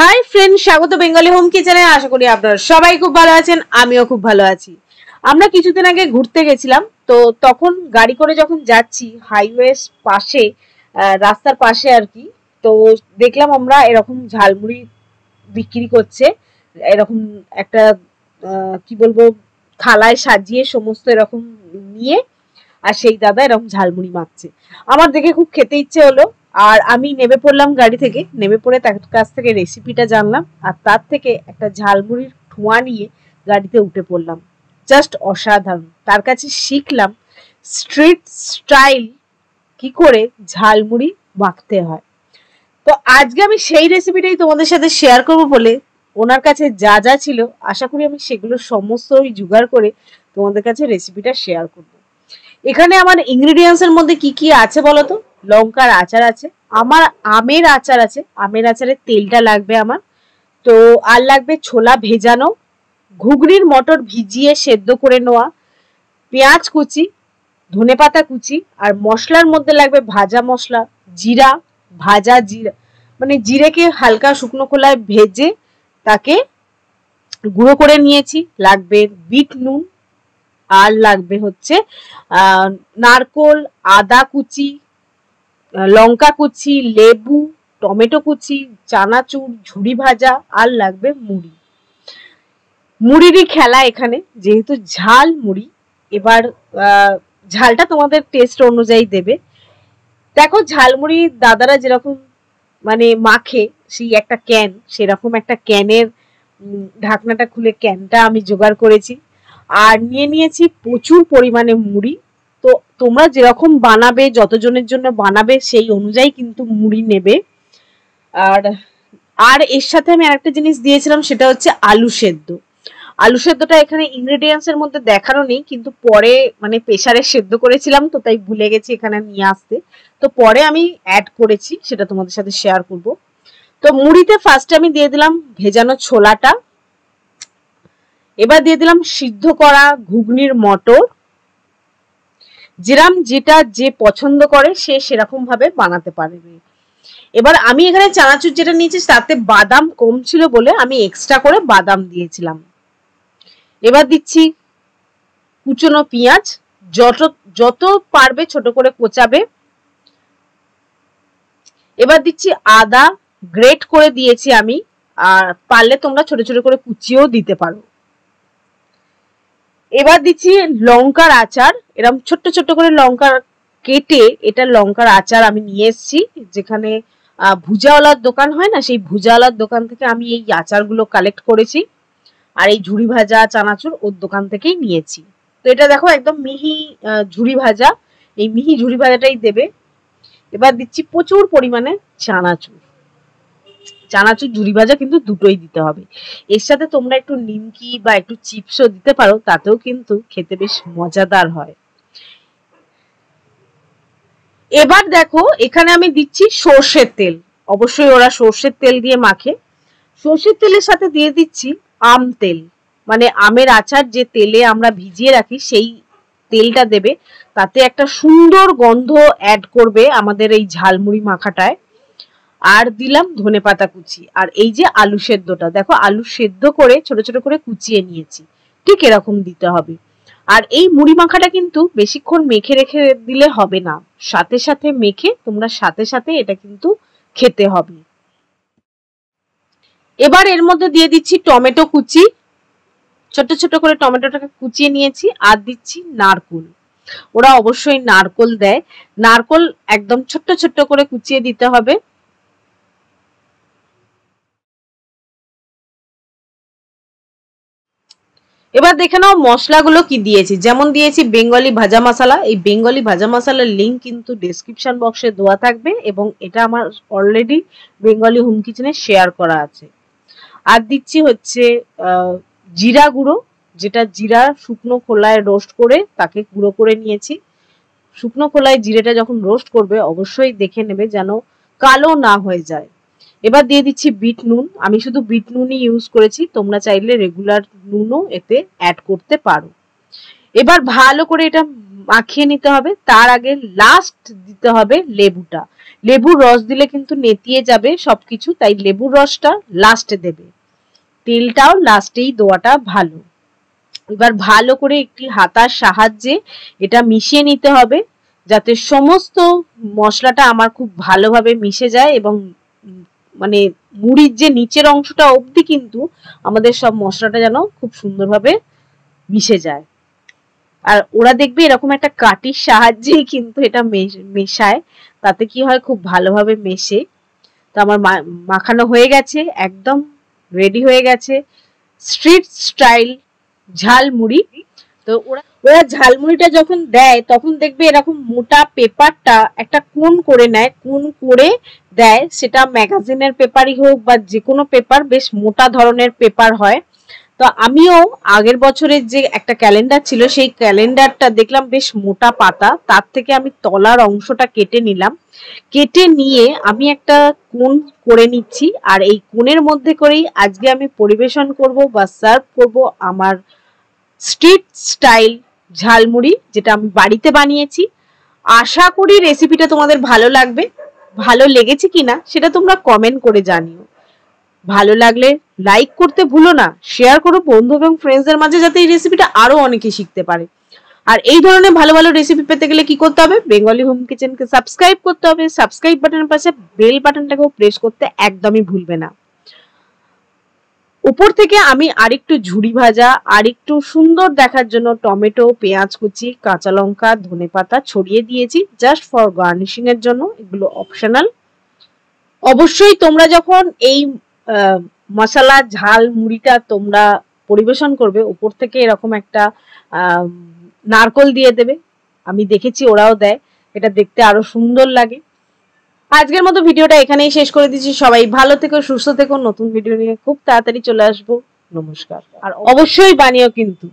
high friend স্বাগত Bengali home কিচেনে আশা করি আপনারা সবাই খুব ভালো আছেন আমিও খুব ভালো আছি আমরা কিছুদিন আগে ঘুরতে গেছিলাম তো তখন গাড়ি করে যখন যাচ্ছি হাইওয়ে পাশে রাস্তার পাশে আর কি তো দেখলাম আমরা এরকম ঝালমুড়ি বিক্রি করছে এরকম একটা কি বলবো থালায় সাজিয়ে সমস্ত এরকম নিয়ে আর সেই দাদা এরকম ঝালমুড়ি মাখছে আমার দেখে খুব খেতে ইচ্ছে হলো আর আমি নেমে পড়লাম গাড়ি থেকে নেমে পড়ে তার কাছ থেকে রেসিপিটা জানলাম আর তার থেকে একটা ঝালমুড়ির ঠোঁয়া নিয়ে গাড়িতে উঠে পড়লাম জাস্ট অসাধারণ তার কাছে শিখলাম স্ট্রিট স্টাইল কি করে ঝালমুড়ি মাখতে হয় তো আজকে আমি সেই রেসিপিটাই তোমাদের সাথে শেয়ার করব বলে ওনার কাছে যা যা ছিল আশা করি আমি সেগুলো সমস্তই জোগাড় করে তোমাদের কাছে রেসিপিটা শেয়ার করব এখানে আমার ইনগ্রিডিয়েন্টসের মধ্যে কি কি আছে বলো তো লঙ্কার আচার আছে আমার আমের আচার আছে আমের আচারের তেলটা লাগবে আমার তো আর লাগবে ছোলা ভেজানো ঘুগনির মটর ভিজিয়ে সেদ্ধ করে নেওয়া পেঁয়াজ কুচি ধনে পাতা কুচি আর মশলার মধ্যে লাগবে ভাজা মশলা জিরা ভাজা জিরা মানে জিরেকে হালকা শুকনো খোলায় ভেজে তাকে গুঁড়ো করে নিয়েছি লাগবে বিট নুন আর লাগবে হচ্ছে নারকোল আদা কুচি লঙ্কা কুচি লেবু টমেটো কুচি চানাচুর ঝুড়ি ভাজা আর লাগবে মুড়ি মুড়িরই খেলা এখানে যেহেতু ঝাল মুড়ি এবার ঝালটা তোমাদের টেস্ট অনুযায়ী দেবে দেখো ঝালমুড়ি দাদারা যেরকম মানে মাখে সেই একটা ক্যান সেরকম একটা ক্যানের ঢাকনাটা খুলে ক্যানটা আমি জোগাড় করেছি আর নিয়ে নিয়েছি প্রচুর পরিমাণে মুড়ি তো তোমরা যেরকম বানাবে যতজনের জন্য বানাবে সেই অনুযায়ী কিন্তু মুড়ি নেবে আর আর এর সাথে আমি আরেকটা জিনিস দিয়েছিলাম সেটা হচ্ছে আলু সেদ্ধ আলু সেদ্ধটা এখানে ইনগ্রেডিয়েন্টস এর মধ্যে দেখানো নেই কিন্তু পরে মানে প্রেশারে সেদ্ধ করেছিলাম তো তাই ভুলে গেছি এখানে নিয়ে আসতে তো পরে আমি অ্যাড করেছি সেটা তোমাদের সাথে শেয়ার করব তো মুড়িতে ফার্স্টে আমি দিয়ে দিলাম ভেজানো ছোলাটা এবার দিয়ে দিলাম সিদ্ধ করা ঘুগনির মটর যেরাম যেটা যে পছন্দ করে সে সেরকমভাবে বানাতে পারবে এবার আমি এখানে চানাচুর যেটা নিয়েছি তাতে বাদাম কম ছিল বলে আমি এক্সট্রা করে বাদাম দিয়েছিলাম এবার দিচ্ছি কুচনো পেঁয়াজ যত যত পারবে ছোট করে কোচাবে এবার দিচ্ছি আদা গ্রেট করে দিয়েছি আমি আর পারলে তোমরা ছোট ছোট করে কুচিয়েও দিতে পারো এবার দিচ্ছি লঙ্কার আচার এরকম ছোট্ট ছোট্ট করে লঙ্কার কেটে এটা লঙ্কার আচার আমি নিয়ে এসছি যেখানে ভুজাওয়ালার দোকান হয় না সেই ভুজাওয়ালার দোকান থেকে আমি এই আচারগুলো কালেক্ট করেছি আর এই ঝুড়ি ভাজা চানাচুর ওর দোকান থেকেই নিয়েছি তো এটা দেখো একদম মিহি ঝুড়ি ভাজা এই মিহি ঝুড়ি ভাজাটাই দেবে এবার দিচ্ছি প্রচুর পরিমাণে চানাচুর চানাচুর ঝুরি ভাজা কিন্তু দুটোই দিতে হবে এর সাথে তোমরা একটু নিমকি বা একটু চিপসও দিতে পারো তাতেও কিন্তু খেতে বেশ মজাদার হয় এবার দেখো এখানে আমি দিচ্ছি সর্ষের তেল অবশ্যই ওরা সর্ষের তেল দিয়ে মাখে সর্ষের তেলের সাথে দিয়ে দিচ্ছি আম তেল মানে আমের আচার যে তেলে আমরা ভিজিয়ে রাখি সেই তেলটা দেবে তাতে একটা সুন্দর গন্ধ অ্যাড করবে আমাদের এই ঝালমুড়ি মাখাটায় আর দিলাম ধনে পাতা কুচি আর এই যে আলু সেদ্ধটা দেখো আলু সেদ্ধ করে ছোট ছোট করে কুচিয়ে নিয়েছি ঠিক এরকম দিতে হবে আর এই মুড়ি মাখাটা কিন্তু বেশিক্ষণ মেখে রেখে দিলে হবে না সাথে সাথে মেখে তোমরা সাথে সাথে এটা কিন্তু খেতে হবে এবার এর মধ্যে দিয়ে দিচ্ছি টমেটো কুচি ছোট ছোট করে টমেটোটাকে কুচিয়ে নিয়েছি আর দিচ্ছি নারকুল ওরা অবশ্যই নারকল দেয় নারকল একদম ছোট্ট ছোট্ট করে কুচিয়ে দিতে হবে এবার দেখে নাও মশলাগুলো কি দিয়েছি যেমন দিয়েছি বেঙ্গলি ভাজা মশলা এই বেঙ্গলি ভাজা মশলার লিঙ্ক কিন্তু ডিসক্রিপশন বক্সে দেওয়া থাকবে এবং এটা আমার অলরেডি বেঙ্গলি হোম কিচেনে শেয়ার করা আছে আর দিচ্ছি হচ্ছে জিরা গুঁড়ো যেটা জিরা শুকনো খোলায় রোস্ট করে তাকে গুঁড়ো করে নিয়েছি শুকনো খোলায় জিরেটা যখন রোস্ট করবে অবশ্যই দেখে নেবে যেন কালো না হয়ে যায় এবার দিয়ে দিচ্ছি বিট নুন আমি শুধু বিট নুনই ইউজ করেছি তোমরা চাইলে রেগুলার নুনও এতে অ্যাড করতে পারো এবার ভালো করে এটা মাখিয়ে নিতে হবে তার আগে লাস্ট দিতে হবে লেবুটা লেবুর রস দিলে কিন্তু নেতিয়ে যাবে সবকিছু তাই লেবুর রসটা লাস্টে দেবে তেলটাও লাস্টেই দেওয়াটা ভালো এবার ভালো করে একটি হাতার সাহায্যে এটা মিশিয়ে নিতে হবে যাতে সমস্ত মশলাটা আমার খুব ভালোভাবে মিশে যায় এবং মানে মুড়ির যে নিচের অংশটা অবধি কিন্তু আমাদের সব মশলাটা যেন খুব সুন্দরভাবে মিশে যায় আর ওরা দেখবে এরকম একটা কাটির সাহায্যেই কিন্তু এটা মেশায় তাতে কি হয় খুব ভালোভাবে মেশে তো আমার মাখানো হয়ে গেছে একদম রেডি হয়ে গেছে স্ট্রিট স্টাইল ঝাল মুড়ি তো ওরা ওরা ঝালমুড়িটা যখন দেয় তখন দেখবে এরকম মোটা পেপারটা একটা কোন করে নেয় কোন করে দেয় সেটা ম্যাগাজিনের পেপারই হোক বা যে কোনো পেপার বেশ মোটা ধরনের পেপার হয় তো আমিও আগের বছরের যে একটা ক্যালেন্ডার ছিল সেই ক্যালেন্ডারটা দেখলাম বেশ মোটা পাতা তার থেকে আমি তলার অংশটা কেটে নিলাম কেটে নিয়ে আমি একটা কোন করে নিচ্ছি আর এই কোণের মধ্যে করেই আজকে আমি পরিবেশন করব বা সার্ভ করব আমার স্ট্রিট স্টাইল ঝালমুড়ি যেটা আমি বাড়িতে বানিয়েছি আশা করি রেসিপিটা তোমাদের ভালো লাগবে ভালো লেগেছে কিনা সেটা তোমরা কমেন্ট করে জানিও ভালো লাগলে লাইক করতে ভুলো না শেয়ার করো বন্ধু এবং ফ্রেন্ডসদের মাঝে যাতে এই রেসিপিটা আরও অনেকে শিখতে পারে আর এই ধরনের ভালো ভালো রেসিপি পেতে গেলে কি করতে হবে বেঙ্গলি হোম কিচেনকে সাবস্ক্রাইব করতে হবে সাবস্ক্রাইব বাটনের পাশে বেল বাটনটাকেও প্রেস করতে একদমই ভুলবে না উপর থেকে আমি আরেকটু ঝুড়ি ভাজা আরেকটু সুন্দর দেখার জন্য টমেটো পেঁয়াজ কুচি কাঁচা লঙ্কা ধনে পাতা ছড়িয়ে দিয়েছি জাস্ট ফর গার্নিশিং এর জন্য এগুলো অপশনাল অবশ্যই তোমরা যখন এই মশলা ঝাল মুড়িটা তোমরা পরিবেশন করবে উপর থেকে এরকম একটা নারকল দিয়ে দেবে আমি দেখেছি ওরাও দেয় এটা দেখতে আরো সুন্দর লাগে আজকের মতো ভিডিওটা এখানেই শেষ করে দিচ্ছি সবাই ভালো থেকো সুস্থ থেকো নতুন ভিডিও নিয়ে খুব তাড়াতাড়ি চলে আসবো নমস্কার আর অবশ্যই বানিও কিন্তু